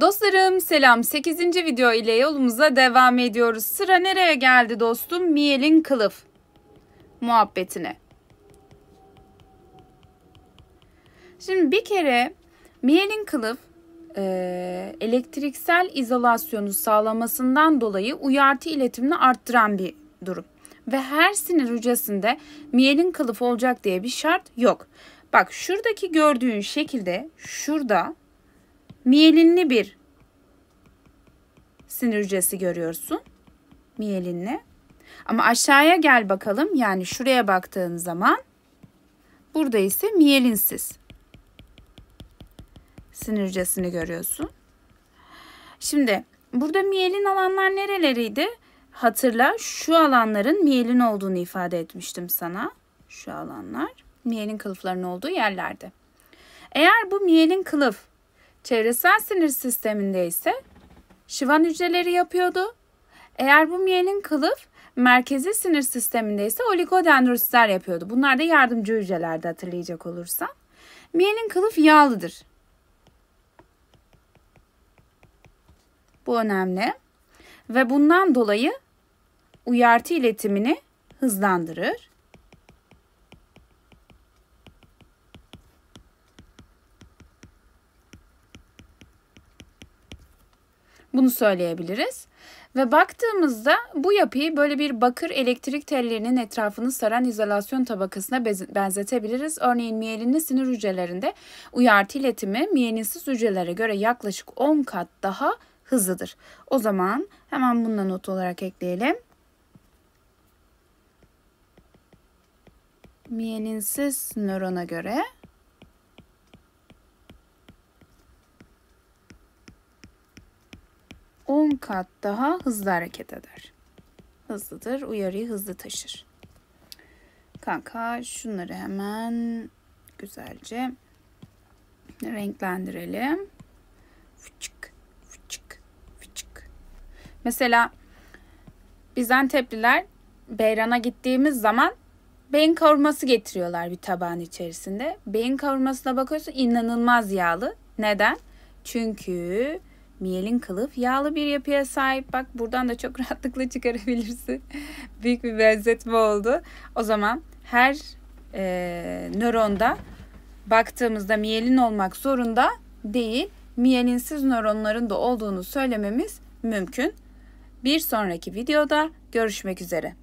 Dostlarım selam 8. video ile yolumuza devam ediyoruz. Sıra nereye geldi dostum? mielin kılıf muhabbetine. Şimdi bir kere mielin kılıf e, elektriksel izolasyonu sağlamasından dolayı uyartı iletimini arttıran bir durum. Ve her sinir hücresinde mielin kılıf olacak diye bir şart yok. Bak şuradaki gördüğün şekilde şurada miyelinli bir sinir hücresi görüyorsun. Miyelinli. Ama aşağıya gel bakalım. Yani şuraya baktığın zaman burada ise miyelinsiz sinir hücresini görüyorsun. Şimdi burada miyelin alanlar nereleriydi? Hatırla şu alanların miyelin olduğunu ifade etmiştim sana. Şu alanlar miyelin kılıflarının olduğu yerlerdi. Eğer bu miyelin kılıf Çevresel sinir sisteminde ise şivan hücreleri yapıyordu. Eğer bu miyenin kılıf merkezi sinir sisteminde ise oligodendrositler yapıyordu. Bunlar da yardımcı hücrelerde hatırlayacak olursan. Miyenin kılıf yağlıdır. Bu önemli. Ve bundan dolayı uyartı iletimini hızlandırır. Bunu söyleyebiliriz. Ve baktığımızda bu yapıyı böyle bir bakır elektrik tellerinin etrafını saran izolasyon tabakasına benzetebiliriz. Örneğin miyelinli sinir hücrelerinde uyartı iletimi miyelinsiz hücrelere göre yaklaşık 10 kat daha hızlıdır. O zaman hemen bununla not olarak ekleyelim. Miyelinsiz nörona göre 10 kat daha hızlı hareket eder. Hızlıdır, uyarıyı hızlı taşır. Kanka şunları hemen güzelce renklendirelim. Fıçık, fıçık, fıçık. Mesela bizden tepliler Beyran'a gittiğimiz zaman beyin kavurması getiriyorlar bir tabağın içerisinde. Beyin kavurmasına bakıyorsun inanılmaz yağlı. Neden? Çünkü Miyelin kılıf yağlı bir yapıya sahip. Bak buradan da çok rahatlıkla çıkarabilirsin. Büyük bir benzetme oldu. O zaman her e, nöronda baktığımızda miyelin olmak zorunda değil. Miyelinsiz nöronların da olduğunu söylememiz mümkün. Bir sonraki videoda görüşmek üzere.